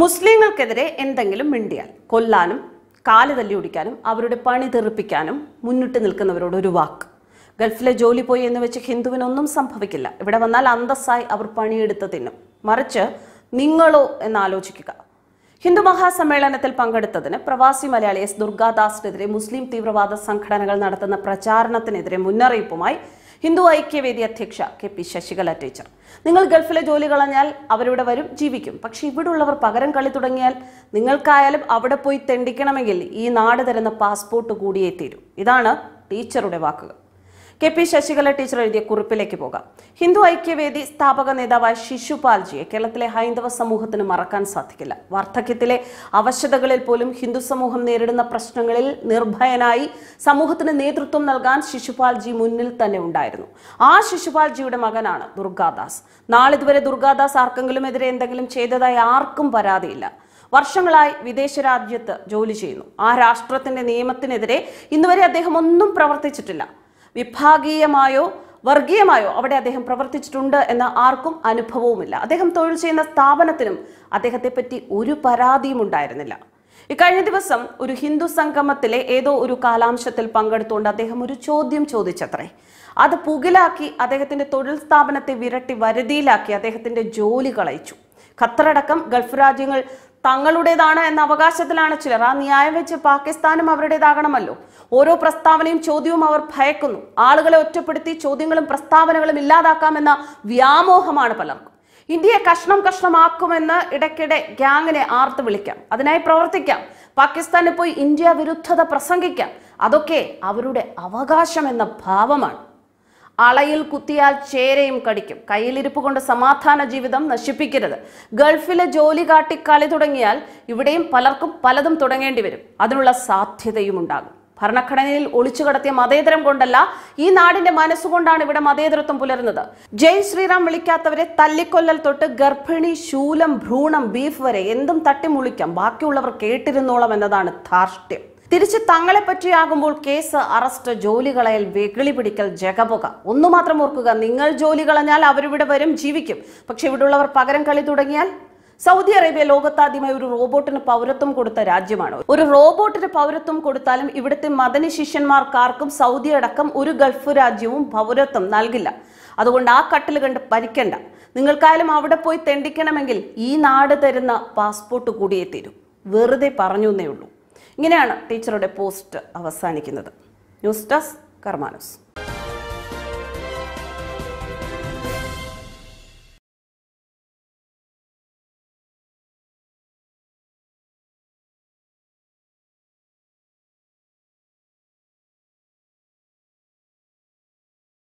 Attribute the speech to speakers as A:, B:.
A: മുസ്ലിങ്ങൾക്കെതിരെ എന്തെങ്കിലും മിണ്ടിയാൽ കൊല്ലാനും കാല് തല്ലി അവരുടെ പണി തെറിപ്പിക്കാനും മുന്നിട്ട് നിൽക്കുന്നവരോട് ഒരു വാക്ക് ഗൾഫിലെ ജോലി പോയി എന്ന് വെച്ച് ഹിന്ദുവിനൊന്നും സംഭവിക്കില്ല ഇവിടെ വന്നാൽ അന്തസ്സായി അവർ പണിയെടുത്ത് തിന്നും മറിച്ച് നിങ്ങളോ എന്ന് ആലോചിക്കുക ഹിന്ദു മഹാസമ്മേളനത്തിൽ പങ്കെടുത്തതിന് പ്രവാസി മലയാളി എസ് ദുർഗാദാസിനെതിരെ മുസ്ലിം തീവ്രവാദ സംഘടനകൾ നടത്തുന്ന പ്രചാരണത്തിനെതിരെ മുന്നറിയിപ്പുമായി ഹിന്ദു ഐക്യവേദി അധ്യക്ഷ കെ പി ശശികല ടീച്ചർ നിങ്ങൾ ഗൾഫിലെ ജോലി കളഞ്ഞാൽ അവരിവിടെ വരും ജീവിക്കും പക്ഷെ ഇവിടുള്ളവർ പകരം കളി തുടങ്ങിയാൽ നിങ്ങൾക്കായാലും അവിടെ പോയി തെണ്ടിക്കണമെങ്കിൽ ഈ നാട് തരുന്ന പാസ്പോർട്ട് കൂടിയേ തീരൂ ഇതാണ് ടീച്ചറുടെ വാക്കുകൾ കെ പി ശശികല ടീച്ചർ എഴുതിയ കുറിപ്പിലേക്ക് പോകാം ഹിന്ദു ഐക്യവേദി സ്ഥാപക നേതാവായ ശിശുപാൽജിയെ കേരളത്തിലെ ഹൈന്ദവ സമൂഹത്തിന് മറക്കാൻ സാധിക്കില്ല വാർദ്ധക്യത്തിലെ അവശതകളിൽ പോലും ഹിന്ദു സമൂഹം നേരിടുന്ന പ്രശ്നങ്ങളിൽ നിർഭയനായി സമൂഹത്തിന് നേതൃത്വം നൽകാൻ ശിശുപാൽജി മുന്നിൽ തന്നെ ഉണ്ടായിരുന്നു ആ ശിശുപാൽജിയുടെ മകനാണ് ദുർഗാദാസ് നാളിതുവരെ ദുർഗാദാസ് ആർക്കെങ്കിലും എതിരെ എന്തെങ്കിലും ചെയ്തതായി ആർക്കും പരാതിയില്ല വർഷങ്ങളായി വിദേശ രാജ്യത്ത് ജോലി ചെയ്യുന്നു ആ രാഷ്ട്രത്തിന്റെ നിയമത്തിനെതിരെ ഇന്നുവരെ അദ്ദേഹം ഒന്നും പ്രവർത്തിച്ചിട്ടില്ല വിഭാഗീയമായോ വർഗീയമായോ അവിടെ അദ്ദേഹം പ്രവർത്തിച്ചിട്ടുണ്ട് എന്ന ആർക്കും അനുഭവവുമില്ല അദ്ദേഹം തൊഴിൽ ചെയ്യുന്ന സ്ഥാപനത്തിനും അദ്ദേഹത്തെപ്പറ്റി ഒരു പരാതിയും ഉണ്ടായിരുന്നില്ല ഇക്കഴിഞ്ഞ ദിവസം ഒരു ഹിന്ദു സംഗമത്തിലെ ഏതോ ഒരു കാലാംശത്തിൽ പങ്കെടുത്തുകൊണ്ട് അദ്ദേഹം ഒരു ചോദ്യം ചോദിച്ചത്രേ അത് പുകിലാക്കി അദ്ദേഹത്തിന്റെ തൊഴിൽ സ്ഥാപനത്തെ വിരട്ടി വരുതിയിലാക്കി അദ്ദേഹത്തിന്റെ ജോലി കളയിച്ചു ഖത്തറടക്കം ഗൾഫ് രാജ്യങ്ങൾ തങ്ങളുടേതാണ് എന്ന അവകാശത്തിലാണ് ചിലർ ആ ന്യായം വെച്ച് പാകിസ്ഥാനും അവരുടേതാകണമല്ലോ ഓരോ പ്രസ്താവനയും ചോദ്യവും അവർ ഭയക്കുന്നു ആളുകളെ ഒറ്റപ്പെടുത്തി ചോദ്യങ്ങളും പ്രസ്താവനകളും ഇല്ലാതാക്കാമെന്ന വ്യാമോഹമാണ് പലർക്കും ഇന്ത്യയെ കഷ്ണം കഷ്ണമാക്കുമെന്ന് ഇടയ്ക്കിടെ ഗ്യാങ്ങിനെ ആർത്ത് വിളിക്കാം അതിനായി പ്രവർത്തിക്കാം പാകിസ്ഥാനിൽ പോയി ഇന്ത്യ വിരുദ്ധത പ്രസംഗിക്കാം അതൊക്കെ അവരുടെ അവകാശം എന്ന ഭാവമാണ് അളയിൽ കുത്തിയാൽ ചേരയും കടിക്കും കയ്യിലിരിപ്പ് കൊണ്ട് സമാധാന ജീവിതം നശിപ്പിക്കരുത് ഗൾഫിലെ ജോലി കാട്ടി കളി തുടങ്ങിയാൽ ഇവിടെയും പലർക്കും പലതും തുടങ്ങേണ്ടി വരും അതിനുള്ള സാധ്യതയും ഉണ്ടാകും ഭരണഘടനയിൽ ഒളിച്ചു കടത്തിയ മതേതരം കൊണ്ടല്ല ഈ നാടിന്റെ മനസ്സുകൊണ്ടാണ് ഇവിടെ മതേതരത്വം പുലരുന്നത് ജയ് ശ്രീറാം വിളിക്കാത്തവരെ തല്ലിക്കൊല്ലൽ തൊട്ട് ഗർഭിണി ശൂലം ഭ്രൂണം ബീഫ് വരെ എന്തും തട്ടിമുളിക്കാം ബാക്കിയുള്ളവർ കേട്ടിരുന്നോളം എന്നതാണ് ധാർഷ്ട്യം തിരിച്ച് തങ്ങളെ പറ്റിയാകുമ്പോൾ കേസ് അറസ്റ്റ് ജോലി കളയൽ വെകിളി പിടിക്കൽ ജഗപുക ഒന്നു മാത്രം ഓർക്കുക നിങ്ങൾ ജോലി കളഞ്ഞാൽ അവരിവിടെ വരും ജീവിക്കും പക്ഷെ ഇവിടെയുള്ളവർ പകരം കളി തുടങ്ങിയാൽ സൗദി അറേബ്യ ലോകത്താദ്യമായി ഒരു റോബോട്ടിന് പൗരത്വം കൊടുത്ത രാജ്യമാണ് ഒരു റോബോട്ടിന് പൗരത്വം കൊടുത്താലും ഇവിടുത്തെ മദനി ശിഷ്യന്മാർക്കാർക്കും സൗദി അടക്കം ഒരു ഗൾഫ് രാജ്യവും പൗരത്വം നൽകില്ല അതുകൊണ്ട് ആ കട്ടിൽ കണ്ട് പരിക്കണ്ട നിങ്ങൾക്കായാലും അവിടെ പോയി തെണ്ടിക്കണമെങ്കിൽ ഈ നാട് തരുന്ന പാസ്പോർട്ട് കൂടിയേ തരൂ വെറുതെ പറഞ്ഞു എന്നേ ഉള്ളൂ ഇങ്ങനെയാണ് ടീച്ചറുടെ പോസ്റ്റ് അവസാനിക്കുന്നത് ന്യൂസ് ഡെസ്ക് കർമാനസ്